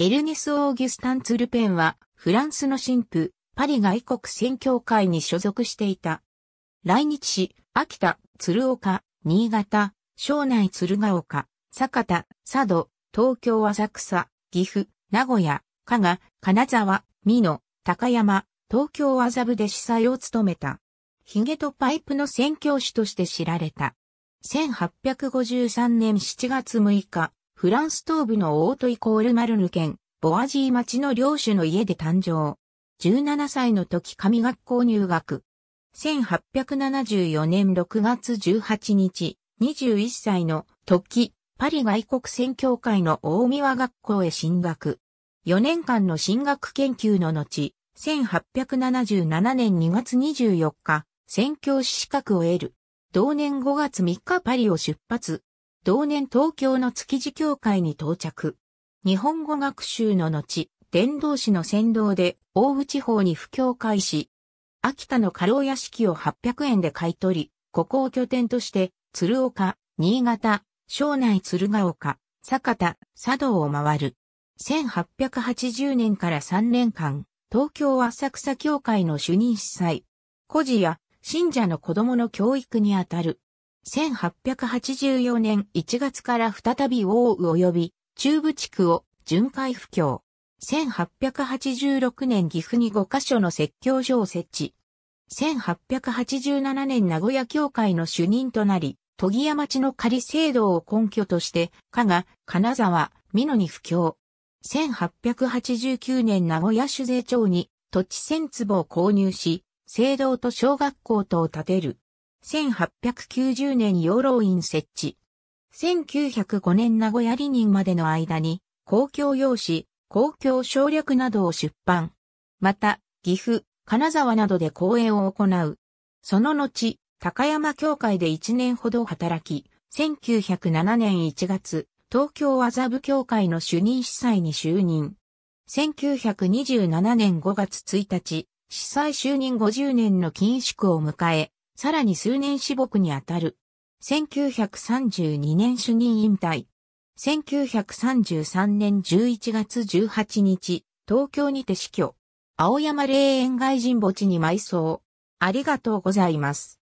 エルネス・オーギュスタン・ツルペンは、フランスの神父、パリ外国宣教会に所属していた。来日し、秋田、鶴岡、新潟、庄内鶴岡、酒田、佐渡、東京浅草、岐阜、名古屋、加賀、金沢、美濃、高山、東京麻布で司祭を務めた。ヒゲとパイプの宣教師として知られた。1853年7月6日、フランス東部のオートイコールマルヌ県、ボアジー町の領主の家で誕生。17歳の時神学校入学。1874年6月18日、21歳の時、パリ外国宣教会の大宮学校へ進学。4年間の進学研究の後、1877年2月24日、宣教師資格を得る。同年5月3日パリを出発。同年東京の築地協会に到着。日本語学習の後、伝道師の先導で大府地方に布教開始。秋田の家老屋敷を800円で買い取り、ここを拠点として、鶴岡、新潟、庄内鶴岡、坂田、佐渡を回る。1880年から3年間、東京浅草協会の主任司祭、孤児や信者の子供の教育にあたる1884年1月から再び王宇及び中部地区を巡回布教。1886年岐阜に5カ所の説教所を設置。1887年名古屋教会の主任となり、都議屋町の仮制度を根拠として、加賀、金沢、美濃に布教。1889年名古屋主税庁に土地千坪を購入し、聖堂と小学校とを建てる。1890年養老院設置。1905年名古屋離任までの間に、公共用紙、公共省略などを出版。また、岐阜、金沢などで講演を行う。その後、高山教会で1年ほど働き、1907年1月、東京麻布教会の主任司祭に就任。1927年5月1日、司祭就任50年の禁止区を迎え、さらに数年死木にあたる。1932年主任引退。1933年11月18日、東京にて死去。青山霊園外人墓地に埋葬。ありがとうございます。